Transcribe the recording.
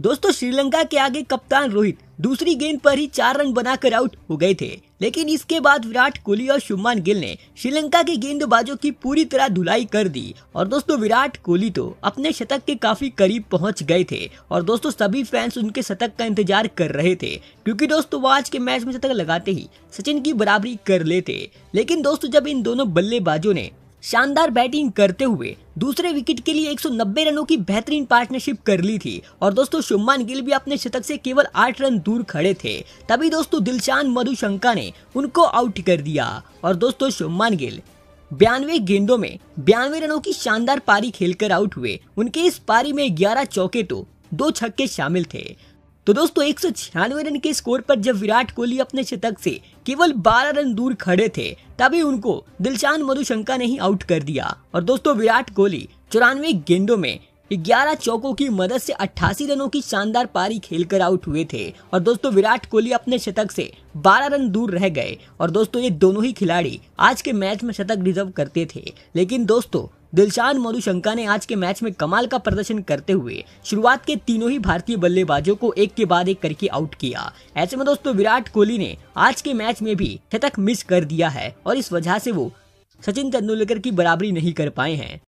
दोस्तों श्रीलंका के आगे कप्तान रोहित दूसरी गेंद पर ही चार रन बनाकर आउट हो गए थे लेकिन इसके बाद विराट कोहली और शुभमान गिल ने श्रीलंका के गेंदबाजों की पूरी तरह धुलाई कर दी और दोस्तों विराट कोहली तो अपने शतक के काफी करीब पहुंच गए थे और दोस्तों सभी फैंस उनके शतक का इंतजार कर रहे थे क्योंकि दोस्तों वो आज के मैच में शतक लगाते ही सचिन की बराबरी कर लेते लेकिन दोस्तों जब इन दोनों बल्लेबाजों ने शानदार बैटिंग करते हुए दूसरे विकेट के लिए 190 रनों की बेहतरीन पार्टनरशिप कर ली थी और दोस्तों शुभमान गिल भी अपने शतक से केवल आठ रन दूर खड़े थे तभी दोस्तों दिलशान मधुशंका ने उनको आउट कर दिया और दोस्तों शुभमान गिल बयानवे गेंदों में बयानवे रनों की शानदार पारी खेलकर आउट हुए उनके इस पारी में ग्यारह चौके तो दो छक्के शामिल थे तो दोस्तों एक रन के स्कोर पर जब विराट कोहली अपने शतक से केवल 12 रन दूर खड़े थे तभी उनको दिलशान मधुशंका ने ही आउट कर दिया और दोस्तों विराट कोहली चौरानवे गेंदों में 11 चौकों की मदद से 88 रनों की शानदार पारी खेलकर आउट हुए थे और दोस्तों विराट कोहली अपने शतक से 12 रन दूर रह गए और दोस्तों ये दोनों ही खिलाड़ी आज के मैच में शतक डिजर्व करते थे लेकिन दोस्तों दिलशान मधुशंका ने आज के मैच में कमाल का प्रदर्शन करते हुए शुरुआत के तीनों ही भारतीय बल्लेबाजों को एक के बाद एक करके आउट किया ऐसे में दोस्तों विराट कोहली ने आज के मैच में भी शतक मिस कर दिया है और इस वजह से वो सचिन तेंदुलकर की बराबरी नहीं कर पाए हैं